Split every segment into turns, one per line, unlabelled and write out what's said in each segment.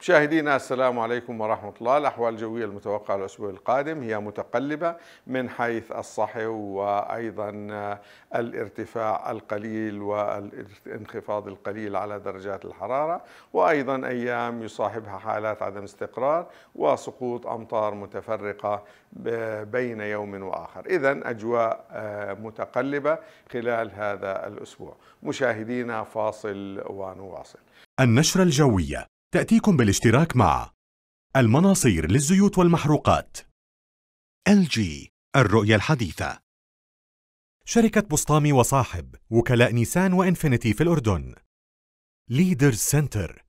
مشاهدينا السلام عليكم ورحمة الله الأحوال الجوية المتوقعة الأسبوع القادم هي متقلبة من حيث الصحو وأيضا آه، الارتفاع القليل والانخفاض القليل على درجات الحرارة وأيضا أيام يصاحبها حالات عدم استقرار وسقوط أمطار متفرقة بين يوم وآخر إذا أجواء آه، متقلبة خلال هذا الأسبوع مشاهدينا فاصل ونواصل
النشرة الجوية تأتيكم بالاشتراك مع المناصير للزيوت والمحروقات LG الرؤية الحديثة شركة بسطامي وصاحب وكلاء نيسان وإنفينيتي في الأردن ليدر سنتر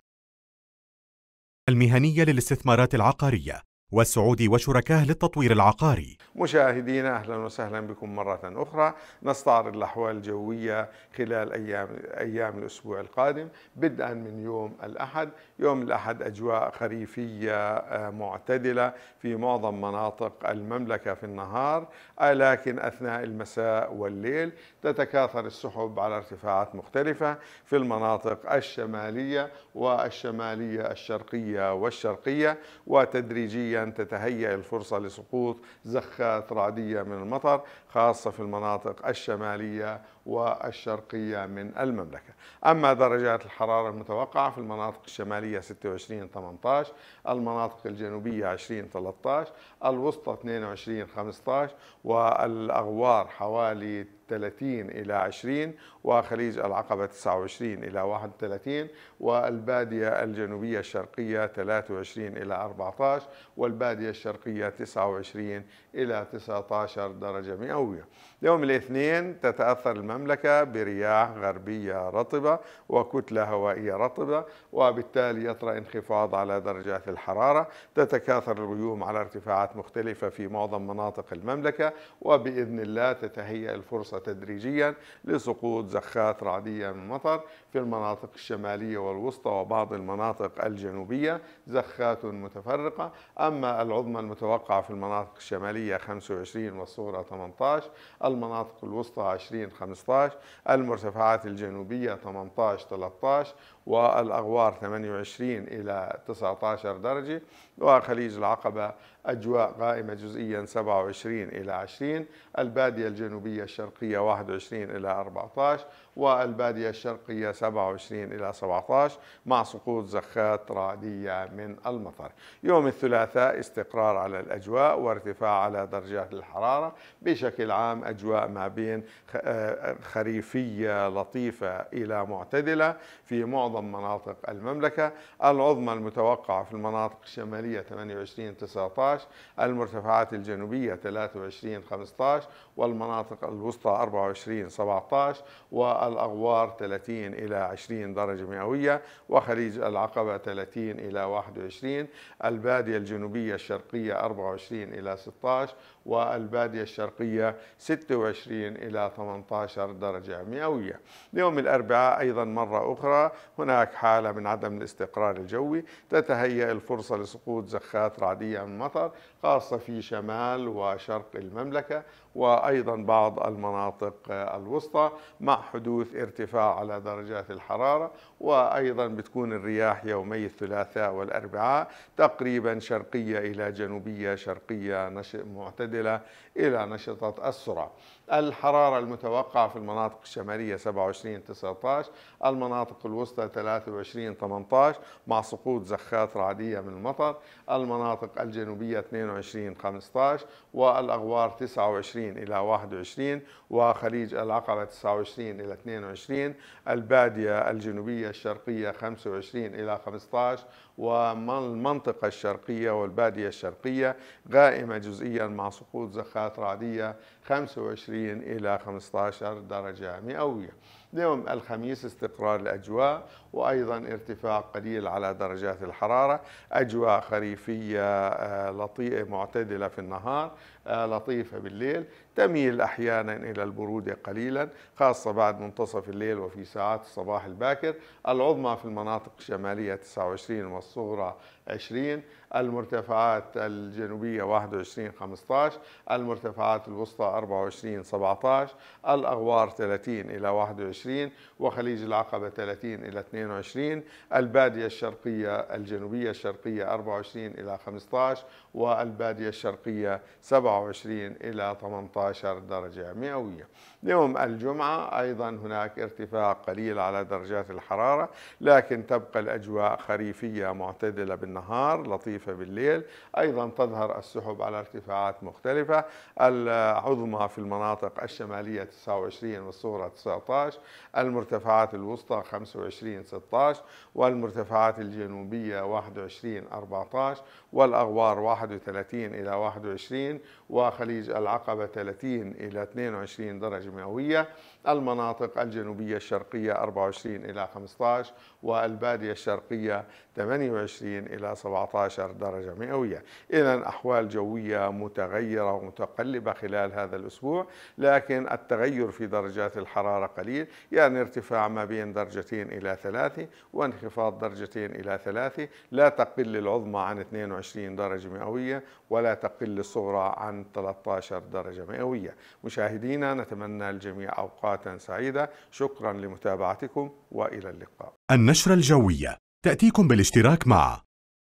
المهنية للاستثمارات العقارية والسعود وشركاه للتطوير العقاري
مشاهدينا أهلا وسهلا بكم مرة أخرى نستعرض الأحوال الجوية خلال أيام, أيام الأسبوع القادم بدءا من يوم الأحد يوم الأحد أجواء خريفية آه، معتدلة في معظم مناطق المملكة في النهار آه، لكن أثناء المساء والليل تتكاثر السحب على ارتفاعات مختلفة في المناطق الشمالية والشمالية الشرقية والشرقية وتدريجيا أن تتهيأ الفرصة لسقوط زخات رعدية من المطر خاصة في المناطق الشمالية والشرقية من المملكة أما درجات الحرارة المتوقعة في المناطق الشمالية 26 18 المناطق الجنوبية 20 13 الوسطى 22 15 والأغوار حوالي 30 إلى 20 وخليج العقبة 29 إلى 31 والبادية الجنوبية الشرقية 23 إلى 14 والبادية الشرقية 29 إلى 19 درجة مئوية يوم الاثنين تتأثر المملكة برياح غربية رطبة وكتلة هوائية رطبة وبالتالي يطرأ انخفاض على درجات الحرارة تتكاثر الغيوم على ارتفاعات مختلفة في معظم مناطق المملكة وبإذن الله تتهيأ الفرصة وتدريجيا لسقوط زخات رعدية من المطر في المناطق الشمالية والوسطى وبعض المناطق الجنوبية زخات متفرقة أما العظمى المتوقعة في المناطق الشمالية 25 والصغرى 18 المناطق الوسطى 20 15 المرتفعات الجنوبية 18 13 والأغوار 28 إلى 19 درجة وخليج العقبة أجواء غائمة جزئيا 27 إلى 20 البادية الجنوبية الشرقية الغربية 21 إلى 14 والبادية الشرقية 27 إلى 17 مع سقوط زخات رعدية من المطر يوم الثلاثاء استقرار على الأجواء وارتفاع على درجات الحرارة بشكل عام أجواء ما بين آه، آه، خريفية لطيفة إلى معتدلة في معظم مناطق المملكة العظمى المتوقعة في المناطق الشمالية 28 19 المرتفعات الجنوبية 23 15 والمناطق الوسطى 24 17 والأغوار 30 إلى 20 درجة مئوية وخليج العقبة 30 إلى 21 البادية الجنوبية الشرقية 24 إلى 16 والبادية الشرقية 26 إلى 18 درجة مئوية يوم الأربعاء أيضا مرة أخرى هناك حالة من عدم الاستقرار الجوي تتهيأ الفرصة لسقوط زخات رعدية من مطر خاصة في شمال وشرق المملكة وأيضا بعض المناطق المناطق آه، الوسطى مع حدوث ارتفاع على درجات الحرارة وأيضا بتكون الرياح يومي الثلاثاء والأربعاء تقريبا شرقية إلى جنوبية شرقية معتدلة إلى نشطة السرعة الحرارة المتوقعة في المناطق الشمالية 27 19 المناطق الوسطى 23 18 مع سقوط زخات رعدية من المطر المناطق الجنوبية 22 15 والأغوار 29 إلى 21 وخليج العقبة 29 إلى 22 البادية الجنوبية الشرقية 25 إلى 15 والمنطقة الشرقية والبادية الشرقية غائمة جزئيا مع سقوط زخات رعدية 25 إلى 15 درجة مئوية يوم الخميس استقرار الأجواء وأيضا ارتفاع قليل على درجات الحرارة أجواء خريفية آه، لطيئة معتدلة في النهار آه، لطيفة بالليل تميل أحيانا إلى البرودة قليلا خاصة بعد منتصف الليل وفي ساعات الصباح الباكر العظمى في المناطق الشمالية 29 والصغرى 20 المرتفعات الجنوبية 21 15 المرتفعات الوسطى 24 17 الأغوار 30 إلى 21 وخليج العقبة 30 إلى 22 البادية الشرقية الجنوبية الشرقية 24 إلى 15 والبادية الشرقية 27 إلى 18 درجة مئوية يوم الجمعة أيضا هناك ارتفاع قليل على درجات الحرارة لكن تبقى الأجواء خريفية معتدلة بالنهار لطيفة خفيفة بالليل أيضا تظهر السحب على ارتفاعات مختلفة العظمى في المناطق الشمالية 29 والصغرى 19 المرتفعات الوسطى 25 16 والمرتفعات الجنوبية 21 14 والأغوار 31 إلى 21 وخليج العقبة 30 إلى 22 درجة مئوية المناطق الجنوبية الشرقية 24 إلى 15 والبادية الشرقية 28 إلى 17 12 درجة مئوية إذا أحوال جوية متغيرة ومتقلبة خلال هذا الأسبوع لكن التغير في درجات الحرارة قليل يعني ارتفاع ما بين درجتين إلى ثلاثة وانخفاض درجتين إلى ثلاثة لا تقل العظمى عن 22 درجة مئوية ولا تقل الصغرى عن 13 درجة مئوية مشاهدينا نتمنى الجميع أوقاتا سعيدة شكرا لمتابعتكم وإلى اللقاء
النشرة الجوية تأتيكم بالاشتراك مع